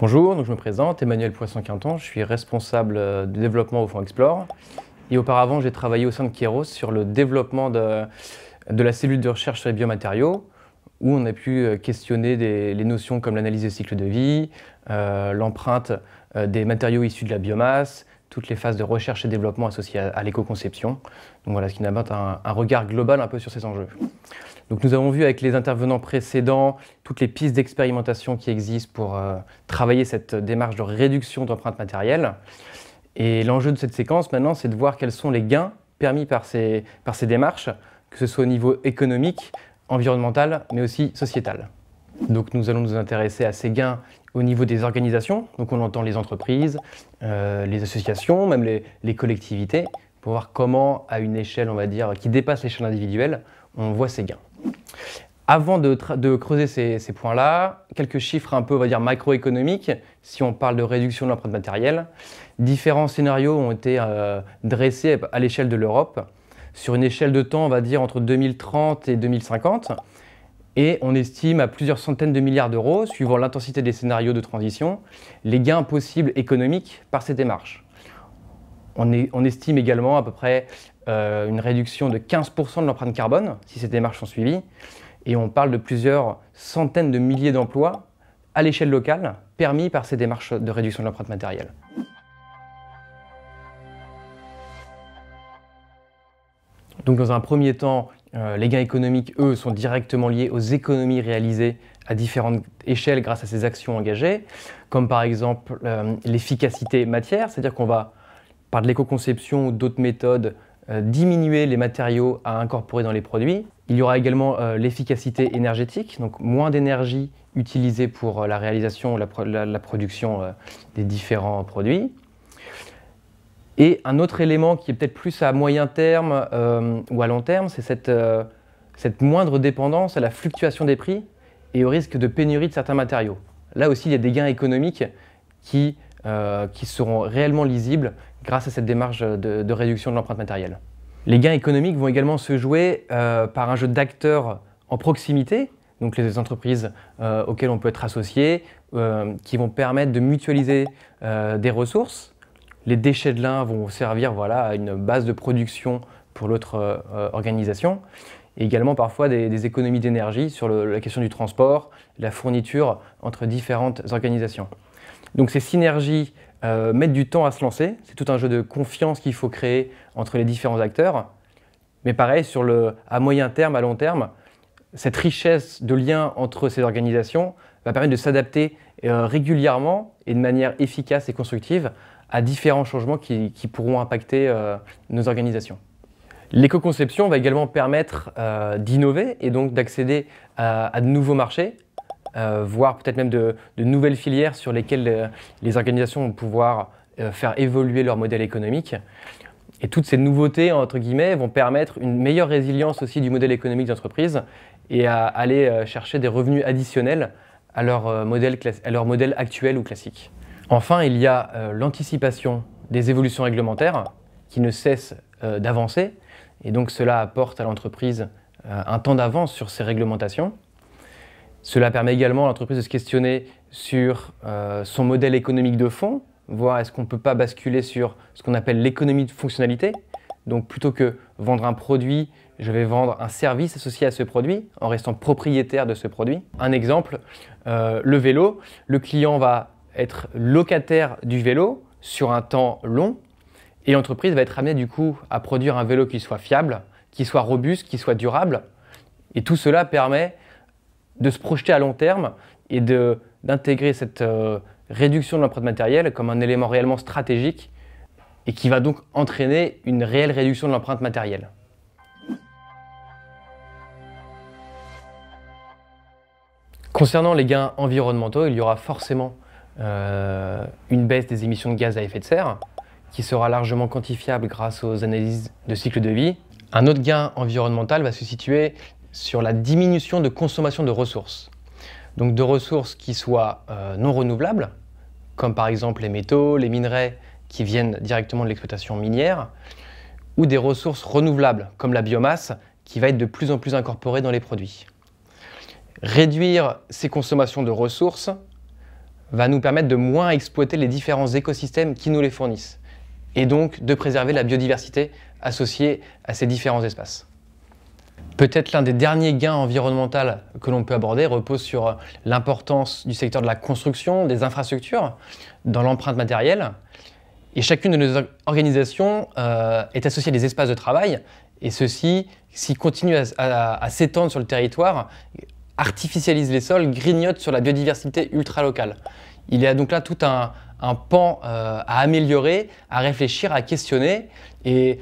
Bonjour, donc je me présente, Emmanuel Poisson-Quinton, je suis responsable euh, du développement au Fonds Explore. Et auparavant, j'ai travaillé au sein de Kairos sur le développement de, de, la cellule de recherche sur les biomatériaux, où on a pu euh, questionner des, les notions comme l'analyse des cycles de vie, euh, l'empreinte des matériaux issus de la biomasse, toutes les phases de recherche et développement associées à, l'éco-conception. Donc voilà, ce qui nous un, un regard global un peu sur ces enjeux nous avons vu avec les intervenants précédents toutes les pistes d'expérimentation qui existent pour euh, travailler cette démarche de réduction d'empreintes matérielles. Et l'enjeu de cette séquence maintenant, c'est de voir quels sont les gains permis par ces, par ces démarches, que ce soit au niveau économique, environnemental, mais aussi sociétal. Donc nous allons nous intéresser à ces gains au niveau des organisations, donc on entend les entreprises, euh, les associations, même les, les, collectivités, pour voir comment à une échelle, on va dire, qui dépasse l'échelle individuelle, on voit ces gains. Avant de, creuser ces, points-là, quelques chiffres un peu, on va dire, macroéconomiques, si on parle de réduction de l'empreinte matérielle. Différents scénarios ont été euh, dressés à l'échelle de l'Europe, sur une échelle de temps, on va dire, entre 2030 et 2050. Et on estime à plusieurs centaines de milliards d'euros, suivant l'intensité des scénarios de transition, les gains possibles économiques par ces démarches. On, estime également à peu près euh, une réduction de 15% de l'empreinte carbone, si ces démarches sont suivies, et on parle de plusieurs centaines de milliers d'emplois à l'échelle locale permis par ces démarches de réduction de l'empreinte matérielle. Donc dans un premier temps, euh, les gains économiques, eux, sont directement liés aux économies réalisées à différentes échelles grâce à ces actions engagées, comme par exemple euh, l'efficacité matière, c'est-à-dire qu'on va, par de l'éco-conception ou d'autres méthodes, euh, diminuer les matériaux à incorporer dans les produits. Il y aura également euh, l'efficacité énergétique, donc moins d'énergie utilisée pour euh, la réalisation ou la, production euh, des différents produits. Et un autre élément qui est peut-être plus à moyen terme ou à long terme, c'est cette, moindre dépendance à la fluctuation des prix et au risque de pénurie de certains matériaux. Là aussi, il y a des gains économiques qui, qui seront réellement lisibles grâce à cette démarche de réduction de l'empreinte matérielle. Les gains économiques vont également se jouer euh, par un jeu d'acteurs en proximité, donc les entreprises euh, auxquelles on peut être associé, euh, qui vont permettre de mutualiser des ressources. Les déchets de l'un vont servir voilà, à une base de production pour l'autre organisation. Et également parfois des, économies d'énergie sur la question du transport, la fourniture entre différentes organisations. Donc ces synergies euh, mettre du temps à se lancer. C'est tout un jeu de confiance qu'il faut créer entre les différents acteurs. Mais pareil, sur le, à moyen terme, à long terme, cette richesse de liens entre ces organisations va permettre de s'adapter euh, régulièrement et de manière efficace et constructive à différents changements qui, pourront impacter euh, nos organisations. L'éco-conception va également permettre d'innover et donc d'accéder à de nouveaux marchés euh, voire peut-être même de, nouvelles filières sur lesquelles euh, les organisations vont pouvoir euh, faire évoluer leur modèle économique. Et toutes ces nouveautés, entre guillemets, vont permettre une meilleure résilience aussi du modèle économique d'entreprise et à aller chercher des revenus additionnels à leur, modèle, actuel ou classique. Enfin, il y a l'anticipation des évolutions réglementaires qui ne cessent d'avancer. Et donc cela apporte à l'entreprise un temps d'avance sur ces réglementations. Cela permet également à l'entreprise de se questionner sur euh, son modèle économique de fond, voir est-ce qu'on ne peut pas basculer sur ce qu'on appelle l'économie de fonctionnalité. Donc plutôt que vendre un produit, je vais vendre un service associé à ce produit en restant propriétaire de ce produit. Un exemple, euh, le vélo. Le client va être locataire du vélo sur un temps long et l'entreprise va être amenée du coup à produire un vélo qui soit fiable, qui soit robuste, qui soit durable. Et tout cela permet de se projeter à long terme et d'intégrer cette euh, réduction de l'empreinte matérielle comme un élément réellement stratégique et qui va donc entraîner une réelle réduction de l'empreinte matérielle. Concernant les gains environnementaux, il y aura forcément euh, une baisse des émissions de gaz à effet de serre qui sera largement quantifiable grâce aux analyses de cycle de vie. Un autre gain environnemental va se situer sur la diminution de consommation de ressources. Donc de ressources qui soient euh, non renouvelables, comme par exemple les métaux, les minerais qui viennent directement de l'exploitation minière, ou des ressources renouvelables, comme la biomasse, qui va être de plus en plus incorporée dans les produits. Réduire ces consommations de ressources va nous permettre de moins exploiter les différents écosystèmes qui nous les fournissent, et donc de préserver la biodiversité associée à ces différents espaces. Peut-être l'un des derniers gains environnementaux que l'on peut aborder repose sur l'importance du secteur de la construction, des infrastructures, dans l'empreinte matérielle. Et chacune de nos organisations euh, est associée à des espaces de travail, et ceci, s'il continue à, s'étendre sur le territoire, artificialise les sols, grignote sur la biodiversité ultra-locale. Il y a donc là tout un, pan euh, à améliorer, à réfléchir, à questionner, et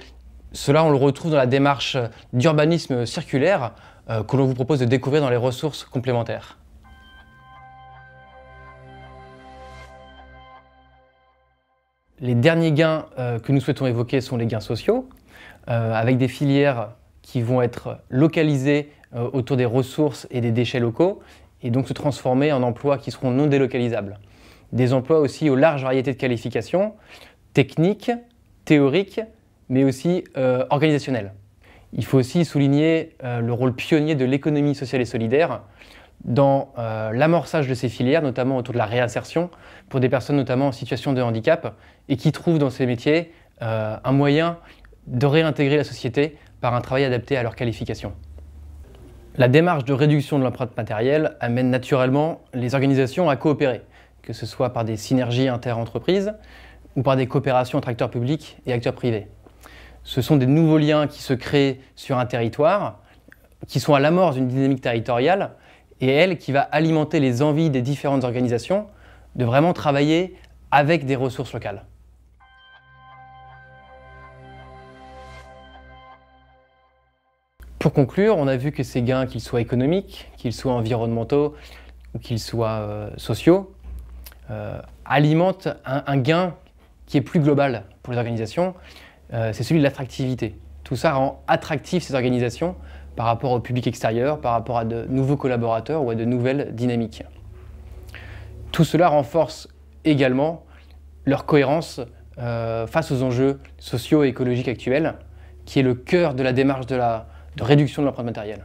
cela, on le retrouve dans la démarche d'urbanisme circulaire euh, que l'on vous propose de découvrir dans les ressources complémentaires. Les derniers gains euh, que nous souhaitons évoquer sont les gains sociaux, euh, avec des filières qui vont être localisées autour des ressources et des déchets locaux, et donc se transformer en emplois qui seront non délocalisables. Des emplois aussi aux larges variétés de qualifications, techniques, théoriques, mais aussi organisationnelle. Euh, organisationnel. Il faut aussi souligner euh, le rôle pionnier de l'économie sociale et solidaire dans euh, l'amorçage de ces filières, notamment autour de la réinsertion, pour des personnes notamment en situation de handicap, et qui trouvent dans ces métiers un moyen de réintégrer la société par un travail adapté à leurs qualifications. La démarche de réduction de l'empreinte matérielle amène naturellement les organisations à coopérer, que ce soit par des synergies inter-entreprises ou par des coopérations entre acteurs publics et acteurs privés ce sont des nouveaux liens qui se créent sur un territoire, qui sont à la mort d'une dynamique territoriale, et elle qui va alimenter les envies des différentes organisations de vraiment travailler avec des ressources locales. Pour conclure, on a vu que ces gains, qu'ils soient économiques, qu'ils soient environnementaux ou qu'ils soient euh, sociaux, euh, alimentent un gain qui est plus global pour les organisations euh, c'est celui de l'attractivité. Tout ça rend attractif ces organisations par rapport au public extérieur, par rapport à de nouveaux collaborateurs ou à de nouvelles dynamiques. Tout cela renforce également leur cohérence euh, face aux enjeux sociaux et écologiques actuels, qui est le cœur de la démarche de, de réduction de l'empreinte matérielle.